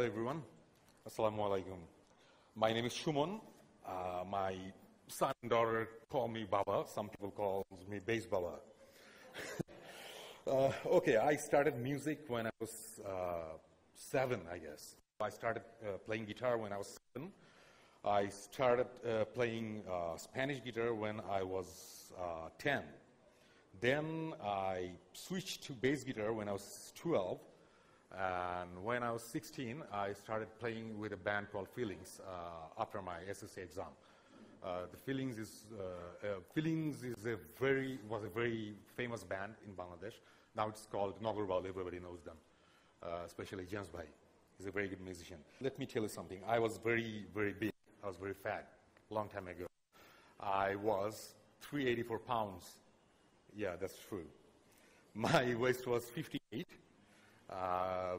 Hello, everyone. Assalamu alaikum. My name is Shumon. Uh, my son and daughter call me Baba. Some people call me Bass Baba. uh, okay, I started music when I was uh, seven, I guess. I started uh, playing guitar when I was seven. I started uh, playing uh, Spanish guitar when I was 10. Then I switched to bass guitar when I was 12. And when I was 16, I started playing with a band called Feelings uh, after my SSA exam. Uh, the Feelings is uh, uh, Feelings is a very was a very famous band in Bangladesh. Now it's called Nagarbal. Everybody knows them, uh, especially James Bhai. He's a very good musician. Let me tell you something. I was very very big. I was very fat. Long time ago, I was 384 pounds. Yeah, that's true. My waist was 58 uh,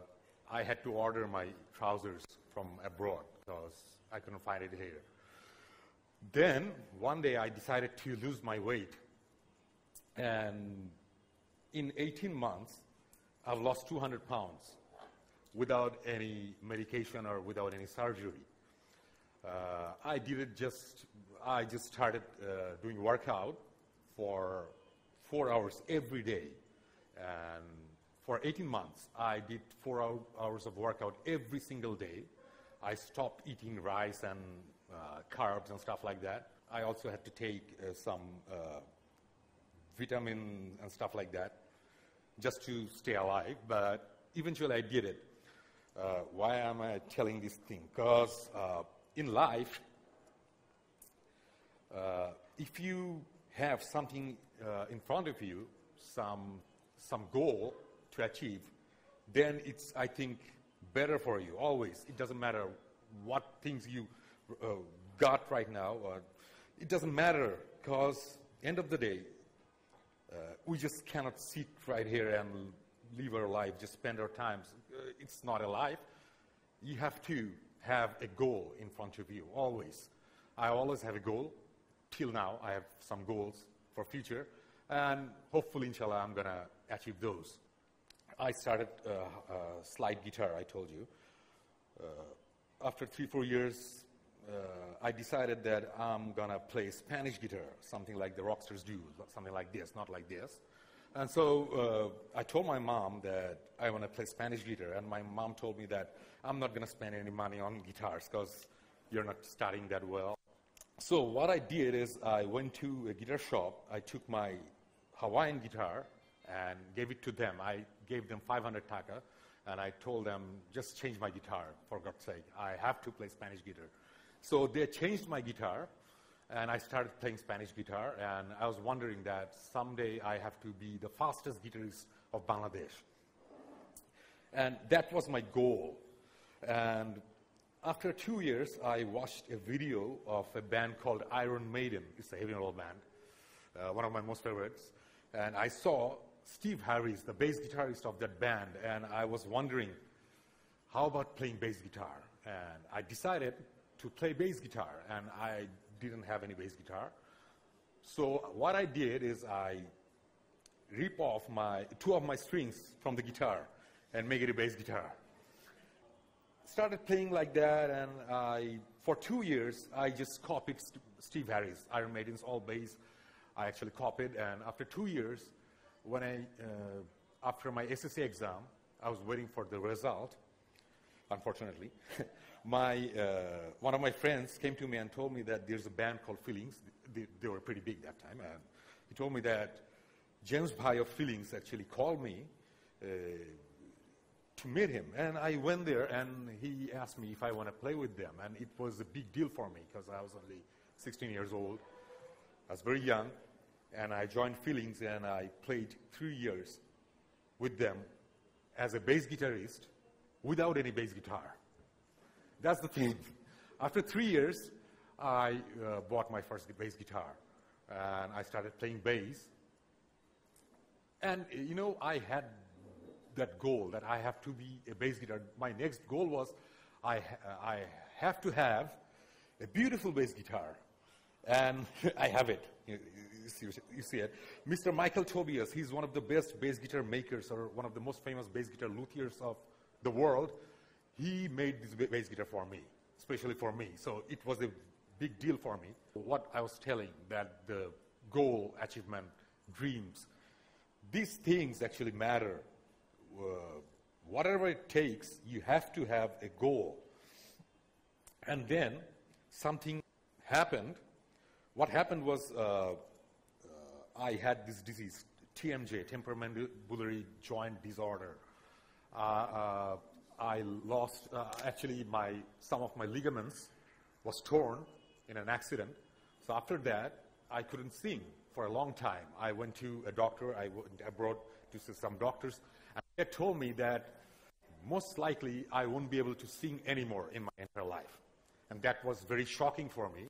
I had to order my trousers from abroad because I couldn't find it here. Then one day I decided to lose my weight. And in 18 months, I've lost 200 pounds without any medication or without any surgery. Uh, I did it just, I just started uh, doing workout for four hours every day. And for 18 months, I did four hours of workout every single day. I stopped eating rice and uh, carbs and stuff like that. I also had to take uh, some uh, vitamin and stuff like that just to stay alive, but eventually I did it. Uh, why am I telling this thing? Because uh, in life, uh, if you have something uh, in front of you, some, some goal, to achieve, then it's, I think, better for you always. It doesn't matter what things you uh, got right now. it doesn't matter because end of the day, uh, we just cannot sit right here and live our life, just spend our time. Uh, it's not a life. You have to have a goal in front of you always. I always have a goal. Till now, I have some goals for future, and hopefully, inshallah, I'm gonna achieve those. I started uh, uh, slide guitar, I told you. Uh, after three, four years, I decided that I'm gonna play Spanish guitar, something like the rocksters do, something like this, not like this. And so uh, I told my mom that I want to play Spanish guitar, and my mom told me that I'm not going to spend any money on guitars because you're not studying that well. So what I did is I went to a guitar shop. I took my Hawaiian guitar and gave it to them. I gave them 500 taka, and I told them, just change my guitar, for God's sake. I have to play Spanish guitar. So they changed my guitar, and I started playing Spanish guitar, and I was wondering that someday I have to be the fastest guitarist of Bangladesh. And that was my goal. And after two years, I watched a video of a band called Iron Maiden. It's a heavy metal band, uh, one of my most favorites. And I saw Steve Harris, the bass guitarist of that band, and I was wondering, how about playing bass guitar? And I decided to play bass guitar, and I didn't have any bass guitar. So what I did is I rip off my two of my strings from the guitar and make it a bass guitar. Started playing like that, and I, for two years, I just copied St Steve Harris, Iron Maiden's all bass. I actually copied, and after two years, when I, uh, after my SSC exam, I was waiting for the result, unfortunately. my, uh, one of my friends came to me and told me that there's a band called Feelings. They, they were pretty big that time. And he told me that James Bhai of Feelings actually called me uh, to meet him. And I went there and he asked me if I want to play with them. And it was a big deal for me because I was only 16 years old. I was very young and I joined Feelings and I played three years with them as a bass guitarist without any bass guitar. That's the thing. After three years, I uh, bought my first bass guitar and I started playing bass. And you know, I had that goal that I have to be a bass guitar. My next goal was I, ha- I have to have a beautiful bass guitar, and I have it. You see it, Mr. Michael Tobias, he's one of the best bass guitar makers or one of the most famous bass guitar luthiers of the world. He made this bass guitar for me, especially for me. So it was a big deal for me. What I was telling that the goal, achievement, dreams, these things actually matter. Uh, whatever it takes, you have to have a goal. And then something happened. What happened was uh, I had this disease, TMJ, temporomandibular joint disorder. Uh, uh I lost, uh, actually, my some of my ligaments was torn in an accident. So after that, I couldn't sing for a long time. I went to a doctor. I went abroad to see some doctors, and they told me that most likely I won't be able to sing anymore in my entire life. And that was very shocking for me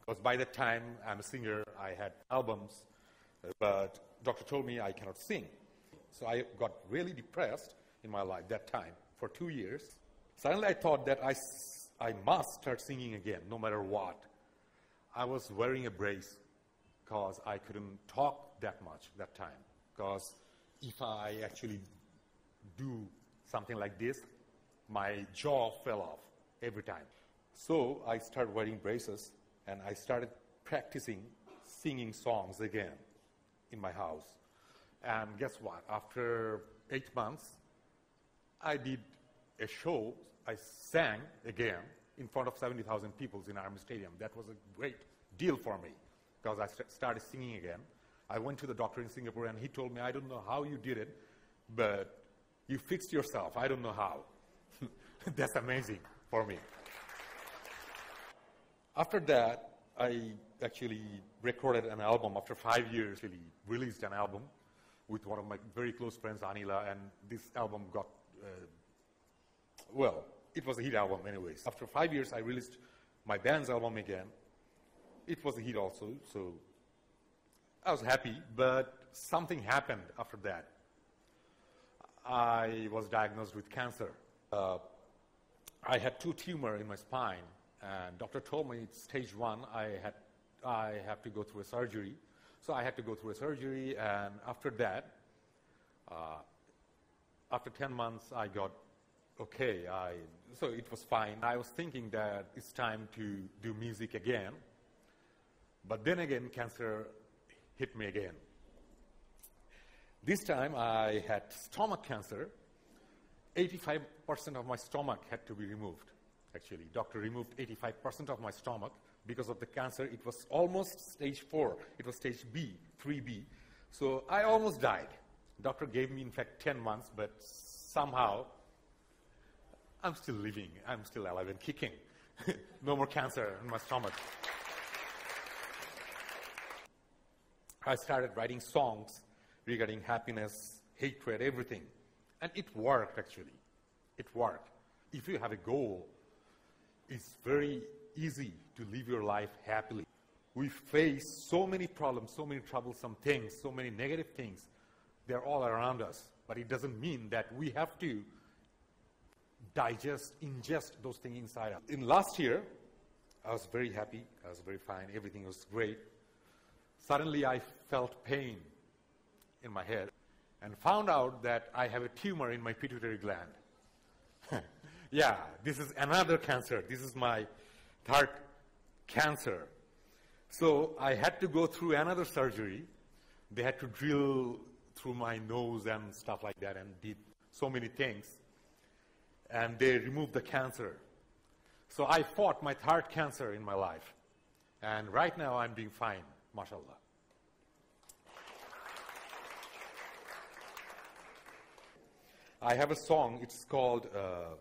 because by that time I'm a singer, I had albums, but doctor told me I cannot sing. So I got really depressed in my life that time for two years. Suddenly I thought that I, I must start singing again, no matter what. I was wearing a brace because I couldn't talk that much that time. Because if I actually do something like this, my jaw fell off every time. So I started wearing braces and I started practicing singing songs again in my house. And guess what? After eight months, I did a show. I sang again in front of 70,000 people in Army Stadium. That was a great deal for me because I st started singing again. I went to the doctor in Singapore and he told me, I don't know how you did it, but you fixed yourself. I don't know how. That's amazing for me. After that, I actually recorded an album after five years, really released an album with one of my very close friends, Anila, and this album got, uh, well, it was a hit album anyways. After five years, I released my band's album again. It was a hit also, so I was happy, but something happened after that. I was diagnosed with cancer. Uh, I had two tumors in my spine, and doctor told me it's stage one. I had I have to go through a surgery. So I had to go through a surgery, and after that, uh, after 10 months, I got okay. I, so it was fine. I was thinking that it's time to do music again. But then again, cancer hit me again. This time, I had stomach cancer. 85% of my stomach had to be removed, actually. Doctor removed 85% of my stomach because of the cancer. It was almost stage four. It was stage B, 3B. So I almost died. Doctor gave me, in fact, 10 months, but somehow I'm still living. I'm still alive and kicking. no more cancer in my stomach. I started writing songs regarding happiness, hatred, everything. And it worked, actually. It worked. If you have a goal, it's very easy to live your life happily. We face so many problems, so many troublesome things, so many negative things. They're all around us. But it doesn't mean that we have to digest, ingest those things inside us. In last year, I was very happy. I was very fine. Everything was great. Suddenly, I felt pain in my head and found out that I have a tumor in my pituitary gland. yeah, this is another cancer. This is my third cancer. So I had to go through another surgery. They had to drill through my nose and stuff like that and did so many things. And they removed the cancer. So I fought my third cancer in my life. And right now I'm doing fine, mashallah. I have a song, it's called uh,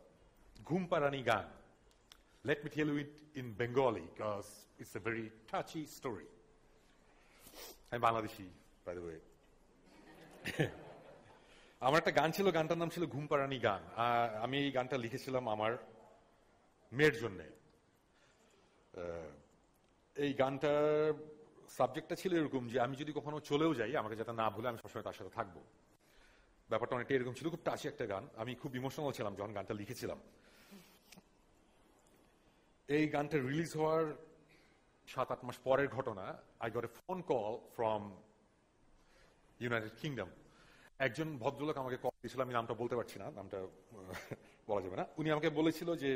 Ghumparani Gan. Let me tell you it in Bengali because it's a very touchy story. I'm Bangladeshi, by the way. আমার একটা গান ছিল গানটার নাম ছিল ঘুমপাড়ানি গান আমি এই গানটা লিখেছিলাম আমার মেয়ের জন্যে এই গানটার সাবজেক্টটা ছিল এরকম যে আমি যদি কখনো চলেও যাই আমাকে যাতে না ভুলে আমি সবসময় তার সাথে থাকবো ব্যাপারটা অনেকটা এরকম ছিল খুব টাচি একটা গান আমি খুব ইমোশনাল ছিলাম যখন গানটা লিখেছিলাম এই গানটা রিলিজ হওয়ার সাত আট মাস পরের ঘটনা I got a phone call from United Kingdom একজন ভদ্রলোক আমাকে কল দিয়েছিল আমি নামটা বলতে পারছি না নামটা বলা যাবে না উনি আমাকে বলেছিল যে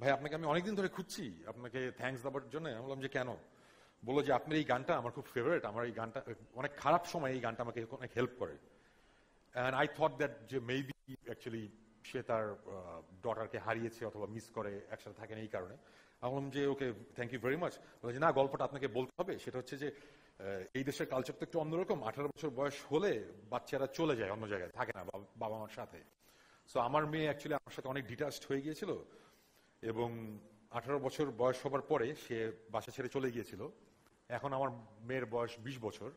ভাই আপনাকে আমি অনেকদিন ধরে খুঁজছি আপনাকে থ্যাংকস দেওয়ার জন্য আমি বললাম যে কেন বললো যে আপনার এই গানটা আমার খুব ফেভারেট আমার এই গানটা অনেক খারাপ সময় এই গানটা আমাকে অনেক হেল্প করে অ্যান্ড আই থট দ্যাট যে মেবি অ্যাকচুয়ালি সে তার ডটারকে হারিয়েছে অথবা মিস করে একসাথে থাকেন এই কারণে আমি যে okay thank you very much বলে যে না গল্পটা আপনাকে বলতে হবে সেটা হচ্ছে যে এই দেশের কালচার তো একটু অন্যরকম আঠারো বছর বয়স হলে বাচ্চারা চলে যায় অন্য জায়গায় থাকে না বাবা মার সাথে সো আমার মেয়ে অ্যাকচুয়ালি আমার সাথে অনেক ডিটাচড হয়ে গিয়েছিল এবং আঠারো বছর বয়স হবার পরে সে বাসা ছেড়ে চলে গিয়েছিল এখন আমার মেয়ের বয়স বিশ বছর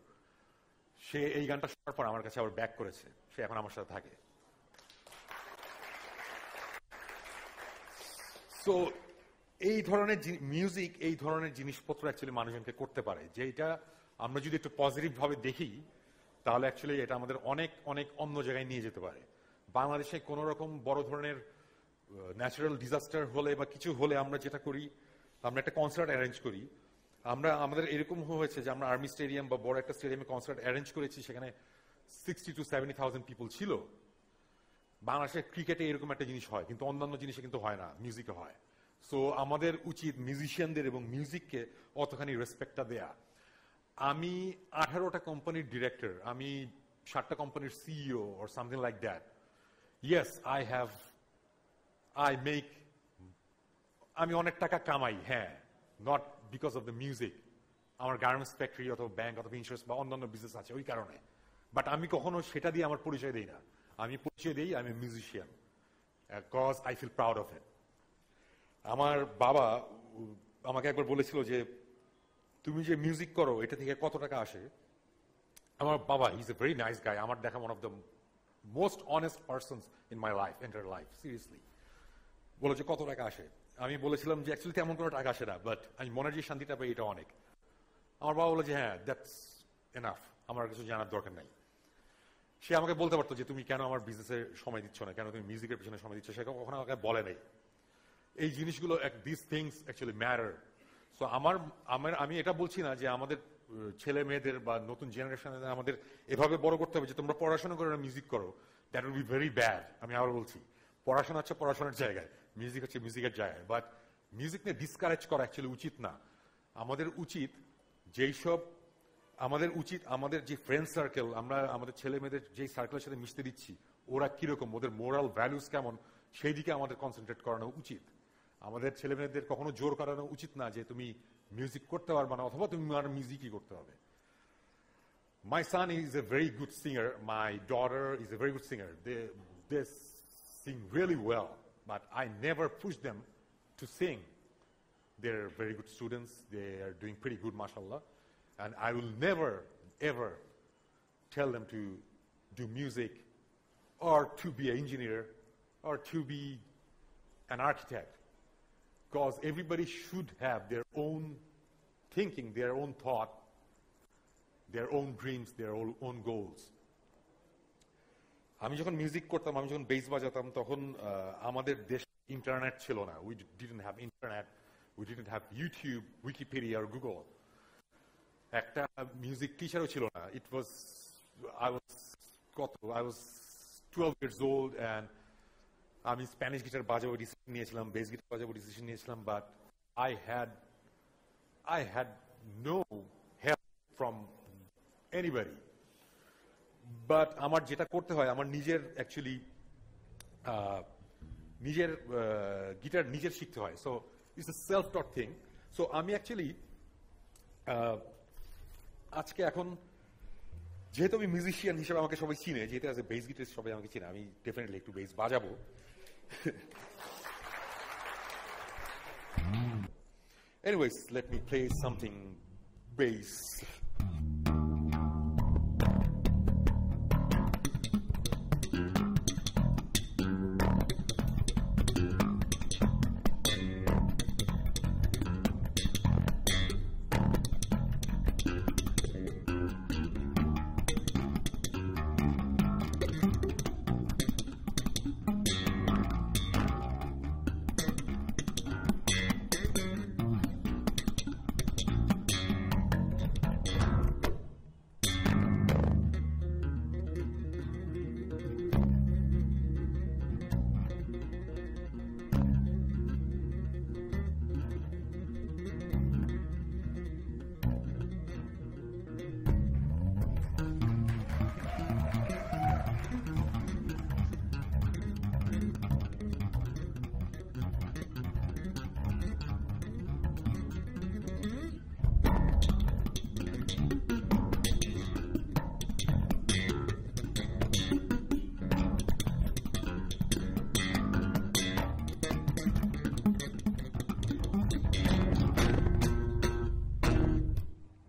সে এই গানটা শোনার পর আমার কাছে আবার ব্যাক করেছে সে এখন আমার সাথে থাকে তো এই ধরনের মিউজিক এই ধরনের জিনিসপত্র অ্যাকচুয়ালি মানুষজনকে করতে পারে যে এটা আমরা যদি একটু পজিটিভ ভাবে দেখি তাহলে অ্যাকচুয়ালি এটা আমাদের অনেক অনেক অন্য জায়গায় নিয়ে যেতে পারে বাংলাদেশে কোনো রকম বড় ধরনের ন্যাচারাল ডিজাস্টার হলে বা কিছু হলে আমরা যেটা করি আমরা একটা কনসার্ট অ্যারেঞ্জ করি আমরা আমাদের এরকম হয়েছে যে আমরা আর্মি স্টেডিয়াম বা বড় একটা স্টেডিয়ামে কনসার্ট অ্যারেঞ্জ করেছি সেখানে sixty two seventy thousand people ছিল বাংলাদেশের ক্রিকেটে এরকম একটা জিনিস হয় কিন্তু অন্যান্য জিনিসে কিন্তু হয় না মিউজিকে হয় সো আমাদের উচিত মিউজিশিয়ানদের এবং মিউজিককে অতখানি রেসপেক্টটা দেয়া আমি আঠারোটা কোম্পানির ডিরেক্টর আমি ষাটটা কোম্পানির CEO or something like that yes I have I make আমি অনেক টাকা কামাই হ্যাঁ not because of the music আমার গার্মেন্টস ফ্যাক্টরি অথবা ব্যাঙ্ক অথবা ইন্স্যুরেন্স বা অন্যান্য বিজনেস আছে ওই কারণে বাট আমি কখনো সেটা দিয়ে আমার পরিচয় দিই না আমি পরিচয় দিই আমি musician cause I feel proud of it আমার বাবা আমাকে একবার বলেছিল যে তুমি যে মিউজিক করো এটা থেকে কত টাকা আসে আমার বাবা is a very nice guy আমার দেখা one of the most honest persons in my life entire life seriously বলো যে কত টাকা আসে আমি বলেছিলাম যে অ্যাকচুয়ালি তেমন কোনো টাকা আসে না বাট আমি মনের যে শান্তিটা পাই এটা অনেক আমার বাবা বলে যে হ্যাঁ দ্যাটস এনাফ আমার কিছু জানার দরকার নাই সে আমাকে বলতে পারতো যে তুমি কেন আমার বিজনেসে সময় দিচ্ছ না কেন তুমি মিউজিকের পিছনে সময় দিচ্ছ সে কখনো আমাকে বলে নাই এই জিনিসগুলো this things actually matter so আমার আমার আমি এটা বলছি না যে আমাদের ছেলে মেয়েদের বা নতুন জেনারেশনের আমাদের এভাবে বড় করতে হবে যে তোমরা পড়াশোনা করো না মিউজিক করো that will be very bad আমি আবার বলছি পড়াশোনা হচ্ছে পড়াশোনার জায়গায় মিউজিক হচ্ছে মিউজিকের জায়গায় বাট মিউজিক নিয়ে ডিসকারেজ করা অ্যাকচুয়ালি উচিত না আমাদের উচিত যেই সব আমাদের উচিত আমাদের যে ফ্রেন্ড সার্কেল আমরা আমাদের ছেলে মেয়েদের যে সার্কেলের সাথে মিশতে দিচ্ছি ওরা কিরকম ওদের মোরাল ভ্যালুস কেমন সেই দিকে আমাদের কনসেন্ট্রেট করানো উচিত my son is a very good singer. My daughter is a very good singer. They, they sing really well, but I never push them to sing. They're very good students. They are doing pretty good, mashallah. And I will never, ever tell them to do music or to be an engineer or to be an architect. because everybody should have their own thinking, their own thought, their own dreams, their own goals. আমি যখন music করতাম আমি যখন base বাজাতাম তখন আমাদের দেশ internet ছিল না we didn't have internet we didn't have YouTube Wikipedia আর গুগল একটা মিউজিক টিচারও ছিল না ইট ওয়াজ আই ওয়াজ কত I was twelve years old and আমি স্প্যানিশ গিটার বাজাবো ডিসিশন নিয়েছিলাম বেস গিটার বাজাবো ডিসিশন নিয়েছিলাম but I had I had no help from anybody but আমার যেটা করতে হয় আমার নিজের অ্যাকচুয়ালি নিজের গিটার নিজের শিখতে হয় so it's a self taught thing so আমি অ্যাকচুয়ালি আজকে এখন যেহেতু আমি মিউজিশিয়ান হিসেবে আমাকে সবাই চিনে যেহেতু অ্যাজ এ বেস গিটার সবাই আমাকে চিনে আমি ডেফিনেটলি একটু বেস বাজাবো Anyways, let me play something bass.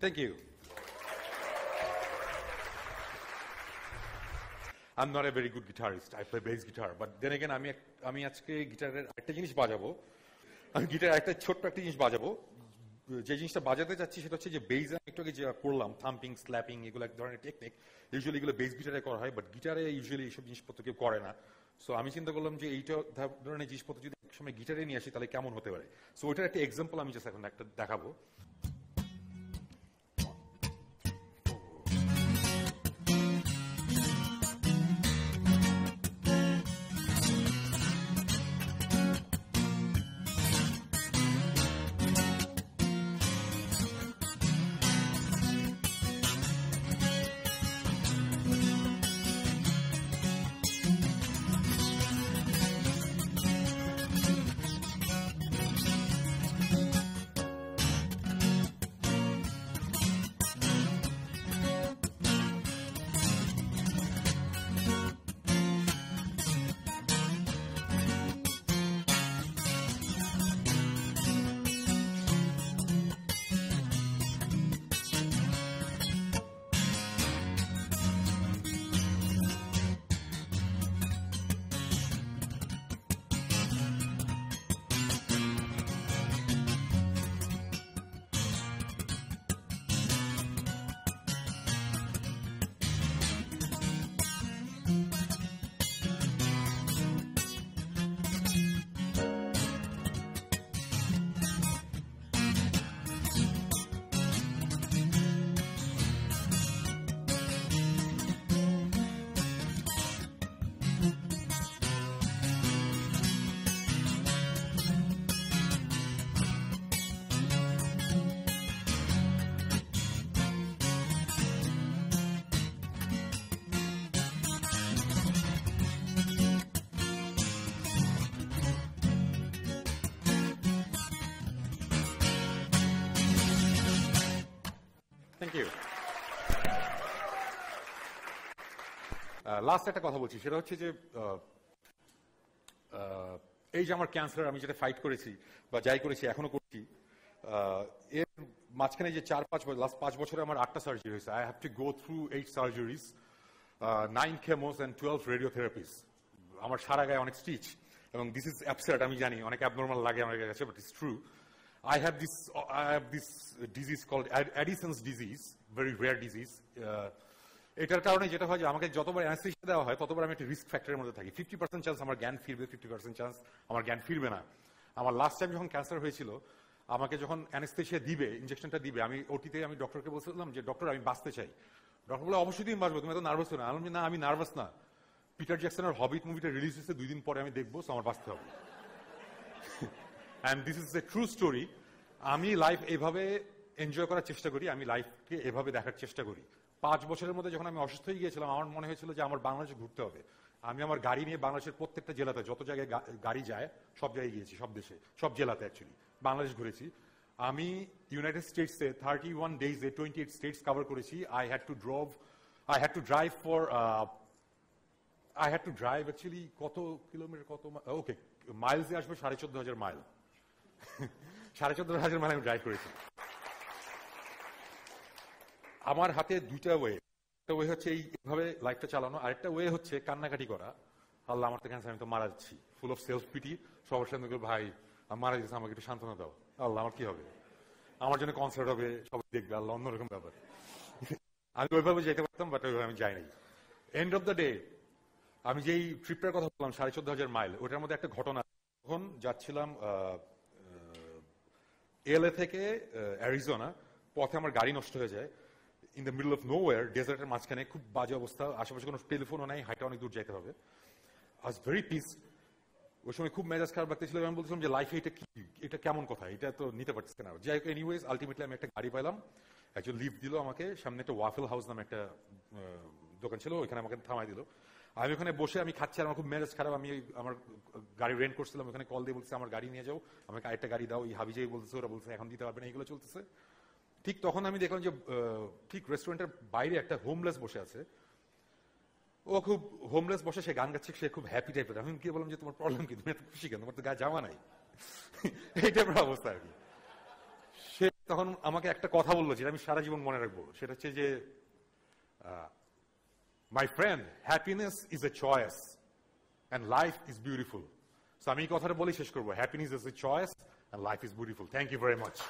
Thank you. I'm not a very good guitarist. I play bass guitar. But then again, আমি আমি আজকে গিটারের একটা জিনিস বাজাবো আমি গিটার একটা ছোট্ট একটা জিনিস বাজাবো যে জিনিসটা বাজাতে চাচ্ছি সেটা হচ্ছে যে বেজ আমি একটু আগে যেটা করলাম থাম্পিং স্ল্যাপিং এগুলো এক ধরনের টেকনিক ইউজুয়ালি এগুলো বেস গিটারে করা হয় বাট গিটারে ইউজুয়ালি এইসব জিনিসপত্র কেউ করে না সো আমি চিন্তা করলাম যে এইটা ধরনের জিনিসপত্র যদি একসময় গিটারে নিয়ে আসি তাহলে কেমন হতে পারে সো ওইটার একটা এক্সাম্পল আমি জাস্ট এখন একটা দেখাবো থ্যাংক ইউ লাস্ট একটা কথা বলছি সেটা হচ্ছে যে এই যে আমার ক্যান্সার আমি যেটা ফাইট করেছি বা যাই করেছি এখনো করছি এর মাঝখানে যে চার পাঁচ লাস্ট পাঁচ বছরে আমার আটটা সার্জারি হয়েছে I have to go through eight surgeries nine chemos and twelve radiotherapies আমার সারা গায়ে অনেক স্টিচ এবং দিস ইজ অ্যাপসার্ট আমি জানি অনেক অ্যাবনর্মাল লাগে আমার কাছে but it's true I have this, uh, I have this disease called Addison's disease, very rare disease. Uh, এটার কারণে যেটা হয় যে আমাকে যতবার অ্যানাস্থেশিয়া দেওয়া হয় ততবার আমি একটা রিস্ক ফ্যাক্টরের মধ্যে থাকি ফিফটি পার্সেন্ট চান্স আমার জ্ঞান ফিরবে ফিফটি পার্সেন্ট চান্স আমার জ্ঞান ফিরবে না আমার লাস্ট টাইম যখন ক্যান্সার হয়েছিল আমাকে যখন অ্যানাস্থেশিয়া দিবে ইঞ্জেকশনটা দিবে আমি ওটিতে আমি ডক্টরকে বলছিলাম যে ডক্টর আমি বাঁচতে চাই ডক্টর বলে অবশ্যই তুমি বাঁচবো তুমি এত নার্ভাস না আমি না আমি নার্ভাস না পিটার জ্যাকসনের হবিট মুভিটা রিলিজ হয়েছে দুই দিন পরে আমি দেখবো আমার বাঁচতে হবে and this is a true story আমি লাইফ এভাবে এনজয় করার চেষ্টা করি আমি লাইফকে এভাবে দেখার চেষ্টা করি পাঁচ বছরের মধ্যে যখন আমি অসুস্থ হয়ে গিয়েছিলাম আমার মনে হয়েছিল যে আমার বাংলাদেশে ঘুরতে হবে আমি আমার গাড়ি নিয়ে বাংলাদেশের প্রত্যেকটা জেলাতে যত জায়গায় গাড়ি যায় সব জায়গায় গিয়েছি সব দেশে সব জেলাতে অ্যাকচুয়ালি বাংলাদেশ ঘুরেছি আমি ইউনাইটেড স্টেটসে থার্টি ওয়ান ডেজে টোয়েন্টি এইট স্টেটস কভার করেছি I had to drove I had to drive for I had to drive actually কত কিলোমিটার কত ওকে মাইলসে আসবে সাড়ে চোদ্দ হাজার মাইল সাড়ে চোদ্দ হাজার আমি করেছি আমার হাতে দুইটা ওয়ে একটা ওয়ে হচ্ছে এইভাবে লাইফটা চালানো ওয়ে হচ্ছে কান্নাকাটি করা আল্লাহ আমার আমি তো মারা যাচ্ছি ফুল অফ সেলফ পিটি সবার ভাই মারা যাচ্ছে আমাকে একটু সান্ত্বনা দাও আল্লাহ আমার কি হবে আমার জন্য কনসার্ট হবে সবাই দেখবে আল্লাহ অন্যরকম ব্যাপার আমি ওইভাবে যেতে পারতাম বাট ওইভাবে আমি যাইনি এন্ড অফ দ্য ডে আমি যেই ট্রিপটার কথা বললাম সাড়ে চোদ্দ হাজার মাইল ওটার মধ্যে একটা ঘটনা তখন যাচ্ছিলাম এলএ থেকে অ্যারিজোনা পথে আমার গাড়ি নষ্ট হয়ে যায় in the middle of nowhere ডেজার্টের মাঝখানে খুব বাজে অবস্থা আশেপাশে কোনো টেলিফোনও নাই হাইটে অনেক দূর যেতে হবে আজ ভেরি পিস ওই সময় খুব মেজাজ খারাপ লাগতেছিল আমি বলছিলাম যে লাইফে এটা কি এটা কেমন কথা এটা তো নিতে পারতেছে না যাই হোক এনিওয়েজ আলটিমেটলি আমি একটা গাড়ি পেলাম একজন লিফ্ট দিল আমাকে সামনে একটা ওয়াফেল হাউস নামে একটা দোকান ছিল ওইখানে আমাকে থামাই দিল আমি ওখানে বসে আমি খাচ্ছি আমার খুব মেজাজ খারাপ আমি আমার গাড়ি রেন্ট করছিলাম ওখানে কল দিয়ে বলছে আমার গাড়ি নিয়ে যাও আমাকে আরেকটা গাড়ি দাও এই হাবিজেই বলছে ওরা বলছে এখন দিতে পারবে না এইগুলো চলতেছে ঠিক তখন আমি দেখলাম যে ঠিক রেস্টুরেন্টের বাইরে একটা হোমলেস বসে আছে ও খুব হোমলেস বসে সে গান গাচ্ছে সে খুব হ্যাপি টাইপের আমি কি বললাম যে তোমার প্রবলেম কি তুমি এত খুশি কেন তোমার তো গা যাওয়া নাই এই টাইপের অবস্থা আর কি সে তখন আমাকে একটা কথা বললো যেটা আমি সারা জীবন মনে রাখবো সেটা হচ্ছে যে My friend, happiness is a choice and life is beautiful. So I'm going to happiness is a choice and life is beautiful. Thank you very much.